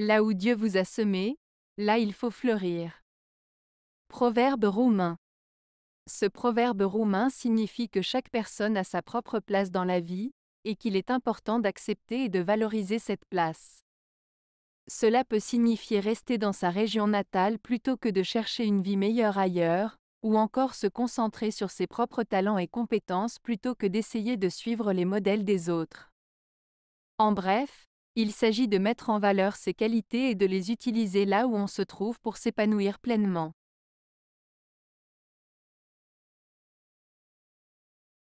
Là où Dieu vous a semé, là il faut fleurir. Proverbe roumain. Ce proverbe roumain signifie que chaque personne a sa propre place dans la vie, et qu'il est important d'accepter et de valoriser cette place. Cela peut signifier rester dans sa région natale plutôt que de chercher une vie meilleure ailleurs, ou encore se concentrer sur ses propres talents et compétences plutôt que d'essayer de suivre les modèles des autres. En bref, il s'agit de mettre en valeur ses qualités et de les utiliser là où on se trouve pour s'épanouir pleinement.